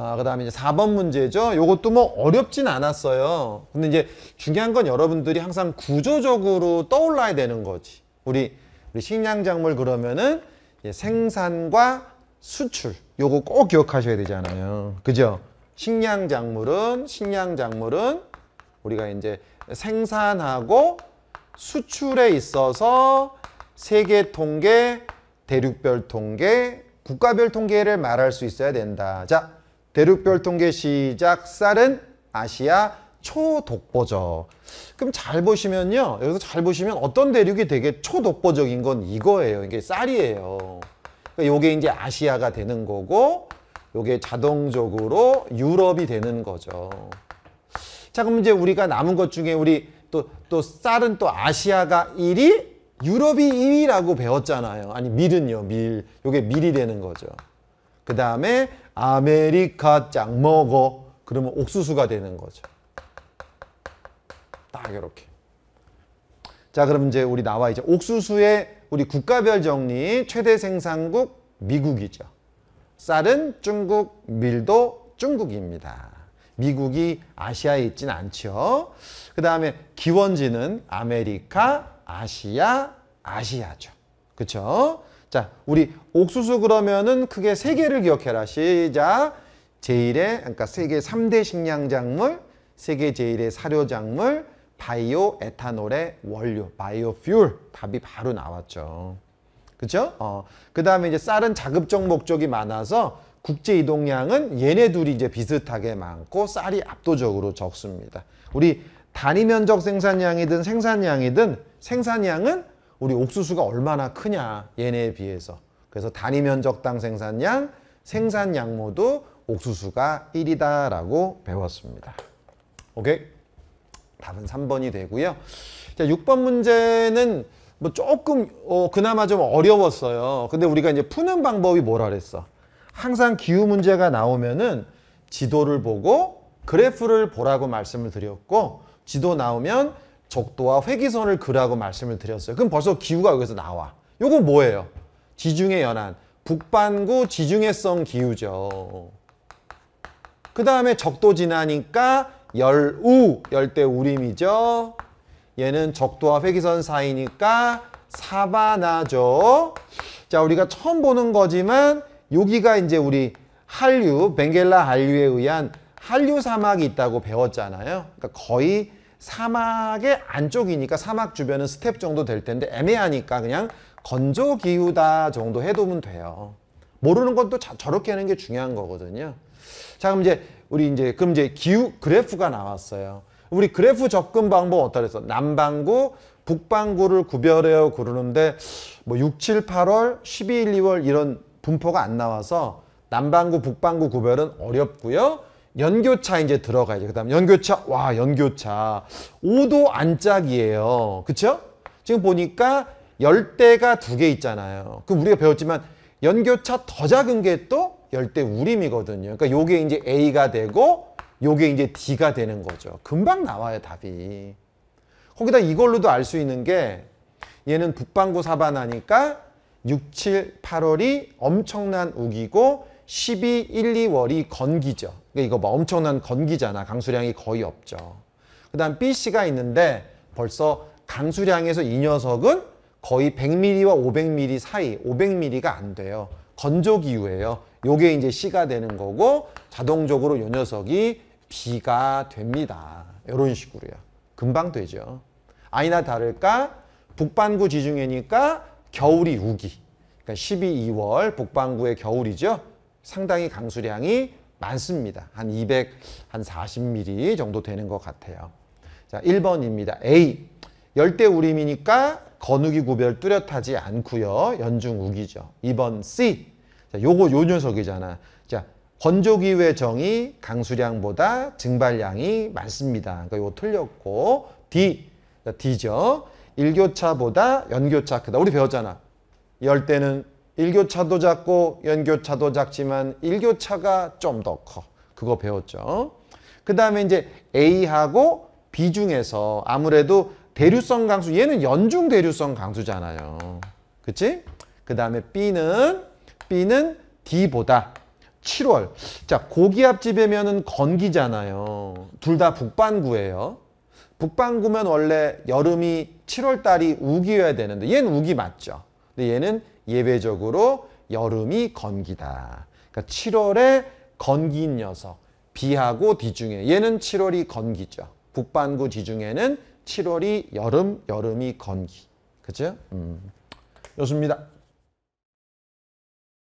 아, 그 다음에 이제 4번 문제죠. 요것도 뭐 어렵진 않았어요. 근데 이제 중요한 건 여러분들이 항상 구조적으로 떠올라야 되는 거지. 우리, 우리 식량작물 그러면은 생산과 수출. 요거 꼭 기억하셔야 되잖아요. 그죠? 식량작물은, 식량작물은 우리가 이제 생산하고 수출에 있어서 세계 통계, 대륙별 통계, 국가별 통계를 말할 수 있어야 된다. 자, 대륙별 통계 시작 쌀은 아시아 초독보적 그럼 잘 보시면요 여기서 잘 보시면 어떤 대륙이 되게 초독보적인 건 이거예요 이게 쌀이에요 그러니까 이게 이제 아시아가 되는 거고 이게 자동적으로 유럽이 되는 거죠 자 그럼 이제 우리가 남은 것 중에 우리 또, 또 쌀은 또 아시아가 1위 유럽이 2위라고 배웠잖아요 아니 밀은요 밀 요게 밀이 되는 거죠 그 다음에 아메리카 짱 먹어. 그러면 옥수수가 되는 거죠. 딱 이렇게. 자, 그럼 이제 우리 나와 이제 옥수수의 우리 국가별 정리 최대 생산국 미국이죠. 쌀은 중국, 밀도 중국입니다. 미국이 아시아에 있진 않죠. 그 다음에 기원지는 아메리카, 아시아, 아시아죠. 그렇죠? 자, 우리 옥수수 그러면은 크게 세 개를 기억해라. 시작. 제1의 그러니까 세계 3대 식량작물, 세계 제1의 사료작물, 바이오 에탄올의 원료, 바이오 퓨얼. 답이 바로 나왔죠. 그쵸 어, 그 다음에 이제 쌀은 자급적 목적이 많아서 국제 이동량은 얘네 둘이 이제 비슷하게 많고 쌀이 압도적으로 적습니다. 우리 단위 면적 생산량이든 생산량이든 생산량은 우리 옥수수가 얼마나 크냐 얘네에 비해서 그래서 단위 면적당 생산량 생산양모도 옥수수가 1이다 라고 배웠습니다 오케이 답은 3번이 되고요 자 6번 문제는 뭐 조금 어, 그나마 좀 어려웠어요 근데 우리가 이제 푸는 방법이 뭐라 그랬어 항상 기후 문제가 나오면은 지도를 보고 그래프를 보라고 말씀을 드렸고 지도 나오면 적도와 회기선을 그라고 말씀을 드렸어요. 그럼 벌써 기후가 여기서 나와. 요거 뭐예요? 지중해 연안. 북반구 지중해성 기후죠. 그 다음에 적도 지나니까 열우, 열대 우림이죠. 얘는 적도와 회기선 사이니까 사바나죠. 자, 우리가 처음 보는 거지만 여기가 이제 우리 한류, 벵겔라 한류에 의한 한류 사막이 있다고 배웠잖아요. 그러니까 거의 사막의 안쪽이니까 사막 주변은 스텝 정도 될 텐데 애매하니까 그냥 건조 기후다 정도 해두면 돼요. 모르는 것도 자, 저렇게 하는 게 중요한 거거든요. 자, 그럼 이제 우리 이제 그럼 이제 기후 그래프가 나왔어요. 우리 그래프 접근 방법 어떻게 어 남반구, 북반구를 구별해요 그러는데 뭐 6, 7, 8월, 1 2 1, 2월 이런 분포가 안 나와서 남반구, 북반구 구별은 어렵고요. 연교차 이제 들어가야죠. 그 다음 연교차, 와, 연교차. 5도 안짝이에요. 그쵸? 지금 보니까 열대가 두 개 있잖아요. 그럼 우리가 배웠지만 연교차 더 작은 게 또 열대 우림이거든요. 그러니까 요게 이제 A가 되고 요게 이제 D가 되는 거죠. 금방 나와요, 답이. 거기다 이걸로도 알 수 있는 게 얘는 북반구 사반하니까 6, 7, 8월이 엄청난 우기고 12, 1, 2월이 건기죠. 그러니까 이거 뭐 엄청난 건기잖아. 강수량이 거의 없죠. 그 다음 B씨가 있는데 벌써 강수량에서 이 녀석은 거의 100mm와 500mm 사이, 500mm가 안 돼요. 건조기후예요. 요게 이제 C가 되는 거고 자동적으로 요 녀석이 B가 됩니다. 이런 식으로요. 금방 되죠. 아니나 다를까 북반구 지중해니까 겨울이 우기. 그러니까 12, 2월 북반구의 겨울이죠. 상당히 강수량이 많습니다. 한2 40mm 정도 되는 것 같아요. 자, 1번입니다. A. 열대 우림이니까 건우기 구별 뚜렷하지 않고요. 연중 우기죠. 2번 C. 자, 요거 요 녀석이잖아. 자, 건조기후의 정이 강수량보다 증발량이 많습니다. 그러니까 요거 틀렸고 D. D죠. 일교차보다 연교차 크다. 우리 배웠잖아. 열대는 일교차도 작고 연교차도 작지만 일교차가좀 더 커. 그거 배웠죠. 그 다음에 이제 A하고 B 중에서 아무래도 대류성 강수 얘는 연중 대류성 강수잖아요. 그치? 그 다음에 B는 B는 D보다 7월 자 고기압 지배면은 건기잖아요. 둘 다 북반구예요. 북반구면 원래 여름이 7월달이 우기여야 되는데 얘는 우기 맞죠. 근데 얘는 예외적으로 여름이 건기다. 그러니까 7월에 건기인 녀석. 비하고 뒤중에 얘는 7월이 건기죠. 북반구 뒤중에는 7월이 여름, 여름이 건기. 그죠? 음. 좋습니다.